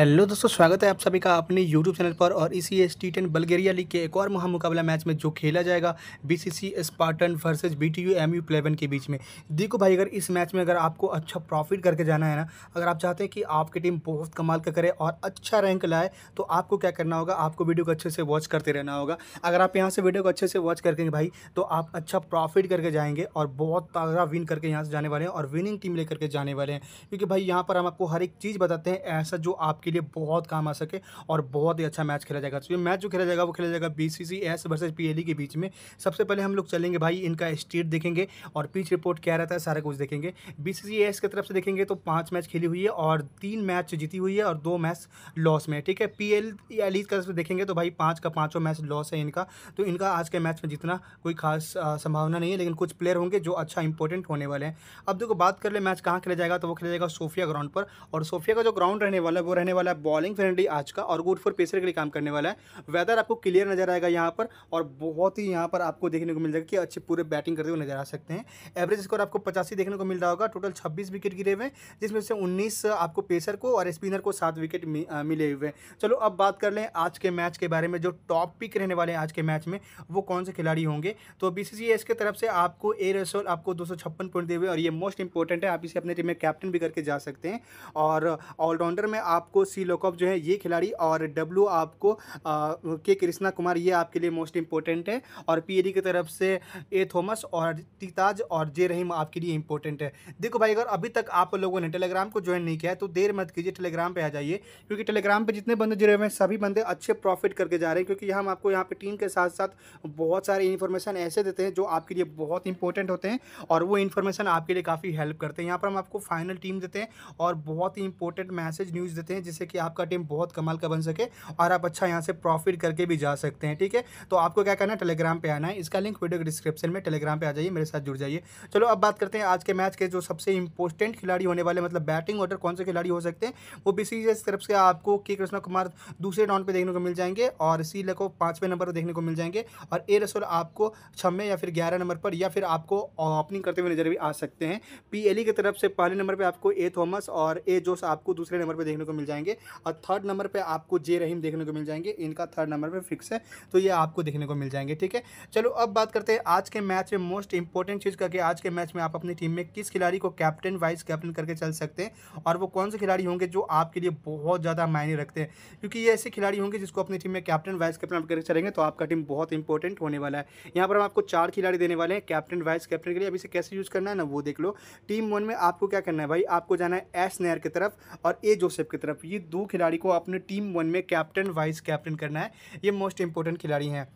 hello दोस्तों स्वागत है आप सभी का अपने यूट्यूब चैनल पर और इसी S T ten Bulgaria league के एक और महामुकाबला मैच में जो खेला जाएगा BCC Spartan versus BTU MU Pleven के बीच में देखो भाई अगर इस मैच में अगर आपको अच्छा प्रॉफिट करके जाना है ना अगर आप चाहते हैं कि आपकी टीम बहुत कमाल का करे और अच्छा रैंक लाए तो आपको क्या करना होगा आपको वीडियो को अच्छे से वॉच करते रहना होगा अगर आप यहाँ से वीडियो को अच्छे से वॉच करके भाई तो आप अच्छा प्रॉफिट करके जाएंगे और बहुत तगड़ा विन करके यहाँ से जाने वाले हैं और विनिंग टीम लेकर के जाने वाले हैं क्योंकि भाई यहाँ पर हम आपको हर एक चीज़ बताते हैं ऐसा जो आपकी लिए बहुत काम आ सके और बहुत ही अच्छा मैच खेला जाएगा तो ये मैच जो खेला जाएगा वो खेला जाएगा B C C S versus P L E के बीच में सबसे पहले हम लोग चलेंगे भाई इनका स्टेट देखेंगे और पिच रिपोर्ट क्या रहता है सारा कुछ देखेंगे बी सी सी एस की तरफ से देखेंगे तो पाँच मैच खेली हुई है और तीन मैच जीती हुई है और दो मैच लॉस में ठीक है पी एल एल ई की तरफ से देखेंगे तो भाई पाँच का पाँचों मैच लॉस है इनका तो इनका आज के मैच में जितना कोई खास संभावना नहीं है लेकिन कुछ प्लेयर होंगे जो अच्छा इंपॉर्टेंट होने वाले हैं अब देखो बात कर ले मैच कहाँ खेला जाएगा तो वो खेला जाएगा सोफिया ग्राउंड पर और सोफिया का जो ग्राउंड रहने वाला है वो रहने करने वाला है बॉलिंग फ्रेंडली आज का और गुड फॉर पेसर के लिए काम करने वाला है वेदर आपको क्लियर नजर आएगा यहाँ पर और बहुत ही यहाँ पर आपको देखने को मिल जाएगा कि अच्छे पूरे बैटिंग करते हुए नजर आ सकते हैं एवरेज स्कोर आपको पचासी देखने को मिल रहा होगा टोटल छब्बीस विकेट गिरे हुए जिसमें से उन्नीस आपको पेसर को और स्पिनर को सात विकेट मिले हुए चलो अब बात कर लें आज के मैच के बारे में जो टॉप पिक रहने वाले हैं आज के मैच में वो कौन से खिलाड़ी होंगे तो बी की तरफ से आपको ए रसोल आपको दो पॉइंट दे हुए और ये मोस्ट इंपॉर्टेंट है आप इसे अपने टीम में कैप्टन भी करके जा सकते हैं और ऑलराउंडर में आपको आपको सी लोकअप जो है ये खिलाड़ी और डब्ल्यू आपको के कृष्णा कुमार ये आपके लिए मोस्ट इंपॉर्टेंट है और पी की तरफ से ए थॉमस और तिताज और जे रहीम आपके लिए इंपॉर्टेंट है देखो भाई अगर अभी तक आप लोगों ने टेलीग्राम को ज्वाइन नहीं किया है तो देर मत कीजिए टेलीग्राम पर आ जाइए क्योंकि टेलीग्राम पर जितने बंदे जुड़े हुए हैं सभी बंदे अच्छे प्रॉफिट करके जा रहे हैं क्योंकि हम आपको यहाँ पर टीम के साथ साथ बहुत सारे इन्फॉर्मेशन ऐसे देते हैं जो आपके लिए बहुत इंपॉर्टेंट होते हैं और वो इन्फॉर्मेशन आपके लिए काफ़ी हेल्प करते हैं यहाँ पर हम आपको फाइनल टीम देते हैं और बहुत ही इंपॉर्टेंट मैसेज न्यूज़ देते हैं जिससे कि आपका टीम बहुत कमाल का बन सके और आप अच्छा यहाँ से प्रॉफिट करके भी जा सकते हैं ठीक है तो आपको क्या करना है टेलीग्राम पर आना है इसका लिंक वीडियो डिस्क्रिप्शन में टेलीग्राम पर आ जाइए मेरे साथ जुड़ जाइए चलो अब बात करते हैं आज के मैच के जो सबसे इंपोर्टेंट खिलाड़ी होने वाले मतलब बैटिंग ऑर्डर कौन से खिलाड़ी हो सकते हैं वो बी तरफ से आपको के कृष्णा कुमार दूसरे राउंड पर देखने को मिल जाएंगे और सी को पाँचवें नंबर पर देखने को मिल जाएंगे और ए रसोल आपको छवें या फिर ग्यारह नंबर पर या फिर आपको ओपनिंग करते हुए नजर भी आ सकते हैं पी e की तरफ से पहले नंबर पर आपको ए थॉमस और ए जोस आपको दूसरे नंबर पर देखने को मिल जाएंगे जाएंगे और थर्ड नंबर पर आपको जे रहीम देखने को मिल जाएंगे इनका थर्ड नंबर पर फिक्स है तो ये आपको देखने को मिल जाएंगे ठीक है चलो अब बात करते हैं आज के मैच में मोस्ट इंपॉर्टेंट चीज़ करके आज के मैच में आप अपनी टीम में किस खिलाड़ी को कैप्टन वाइस कैप्टन करके चल सकते हैं और वो कौन से खिलाड़ी होंगे जो आपके लिए बहुत ज़्यादा मायने रखते हैं क्योंकि ये ऐसे खिलाड़ी होंगे जिसको अपनी टीम में कैप्टन वाइस कैप्टन करके चलेंगे तो आपका टीम बहुत इंपॉर्टेंट होने वाला है यहाँ पर हम आपको चार खिलाड़ी देने वाले हैं कैप्टन वाइस कैप्टन के लिए अभी से कैसे यूज़ करना है ना वो देख लो टीम वन में आपको क्या करना है भाई आपको जाना है एस नैर की तरफ और ए जोसेफ की तरफ ये दो खिलाड़ी को अपने टीम वन में कैप्टन वाइस कैप्टन करना है ये मोस्ट इंपॉर्टेंट खिलाड़ी हैं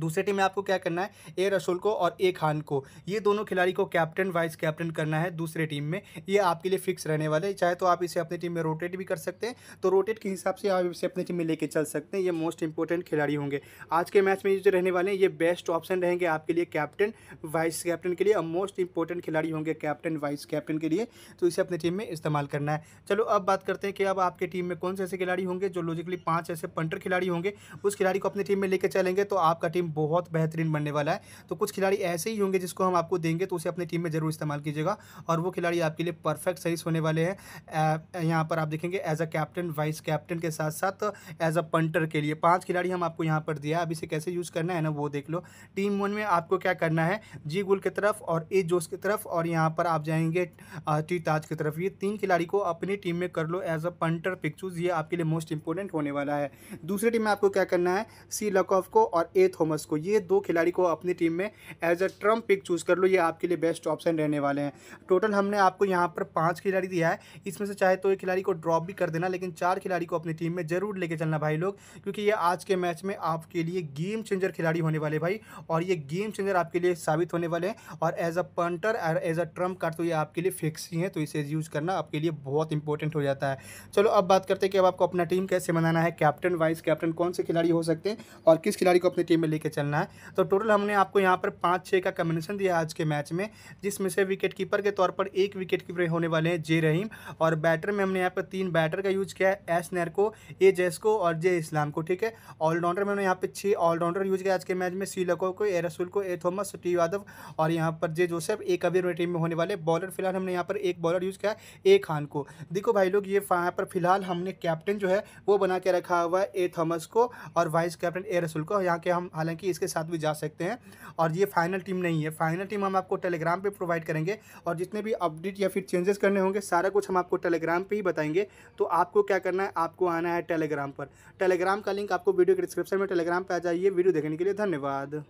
दूसरे टीम में आपको क्या करना है ए रसूल को और ए खान को ये दोनों खिलाड़ी को कैप्टन वाइस कैप्टन करना है दूसरे टीम में ये आपके लिए फिक्स रहने वाले चाहे तो आप इसे अपनी टीम में रोटेट भी कर सकते हैं तो रोटेट के हिसाब से आप इसे अपनी टीम में लेके चल सकते हैं ये मोस्ट इंपॉर्टेंट खिलाड़ी होंगे आज के मैच में जो रहने वाले हैं ये बेस्ट ऑप्शन रहेंगे आपके लिए कैप्टन वाइस कैप्टन के लिए और मोस्ट इंपॉर्टेंट खिलाड़ी होंगे कैप्टन वाइस कैप्टन के लिए तो इसे अपनी टीम में इस्तेमाल करना है चलो अब बात करते हैं कि अब आपकी टीम में कौन से ऐसे खिलाड़ी होंगे जो लॉजिकली पाँच ऐसे पंटर खिलाड़ी होंगे उस खिलाड़ी को अपनी टीम में लेकर चलेंगे तो आपका टीम बहुत बेहतरीन बनने वाला है तो कुछ खिलाड़ी ऐसे ही होंगे जिसको हम आपको देंगे तो उसे अपनी टीम में ज़रूर इस्तेमाल कीजिएगा और वो खिलाड़ी आपके लिए परफेक्ट सर्विस होने वाले हैं यहाँ पर आप देखेंगे as a captain vice captain के साथ साथ एज अ पंटर के लिए पाँच खिलाड़ी हम आपको यहाँ पर दिया है अब इसे कैसे यूज़ करना है ना वो देख लो टीम वन में आपको क्या करना है जी गुल की तरफ और ए जोश की तरफ और यहाँ पर आप जाएंगे टी ताज की तरफ ये तीन खिलाड़ी को अपनी टीम में कर लो एज अ पंटर पिक्चूज ये आपके लिए मोस्ट इंपॉर्टेंट होने वाला है दूसरी टीम में आपको क्या करना है सी लकऑफ को और ए थोम थॉमस को ये दो खिलाड़ी को अपनी टीम में as a trump pick choose कर लो ये आपके लिए बेस्ट ऑप्शन रहने वाले हैं टोटल हमने आपको यहाँ पर पाँच खिलाड़ी दिया है इसमें से चाहे तो एक खिलाड़ी को ड्रॉप भी कर देना लेकिन चार खिलाड़ी को अपनी टीम में ज़रूर लेके चलना भाई लोग क्योंकि ये आज के मैच में आपके लिए गेम चेंजर खिलाड़ी होने वाले भाई और ये गेम चेंजर आपके लिए साबित होने वाले हैं और as a punter as a trump card तो ये आपके लिए फिक्स ही है तो इसे यूज़ करना आपके लिए बहुत इंपॉर्टेंट हो जाता है चलो अब बात करते हैं कि अब आपको अपना टीम कैसे बनाना है कैप्टन वाइस कैप्टन कौन से खिलाड़ी हो सकते हैं और किस खिलाड़ी को अपनी टीम में लेके चलना है तो टोटल हमने आपको यहाँ पर पाँच छः का कम्बिनेशन दिया आज के मैच में जिसमें से विकेट कीपर के तौर पर एक विकेट कीपर होने वाले हैं जे रहीम और बैटर में हमने यहाँ पर तीन बैटर का यूज़ किया है एस नैर को ए जैसको और जे इस्लाम को ठीक है ऑलराउंडर में हमने यहाँ पर छः ऑलराउंडर यूज किया आज के मैच में सी लको को ए रसूल को ए थॉमस टी यादव और यहाँ पर J Joseph A Kabir team में होने वाले बॉलर फिलहाल हमने यहाँ पर एक बॉलर यूज़ किया ए खान को देखो भाई लोग ये यहाँ पर फिलहाल हमने कैप्टन जो है वो बना के रखा हुआ है ए थॉमस को और वाइस कैप्टन ए रसूल को यहाँ के हम हालांकि हालांकि इसके साथ भी जा सकते हैं और ये फाइनल टीम नहीं है फाइनल टीम हम आपको टेलीग्राम पे प्रोवाइड करेंगे और जितने भी अपडेट या फिर चेंजेस करने होंगे सारा कुछ हम आपको टेलीग्राम पे ही बताएंगे तो आपको क्या करना है आपको आना है टेलीग्राम पर टेलीग्राम का लिंक आपको वीडियो के डिस्क्रिप्शन में टेलीग्राम पर आ जाइए वीडियो देखने के लिए धन्यवाद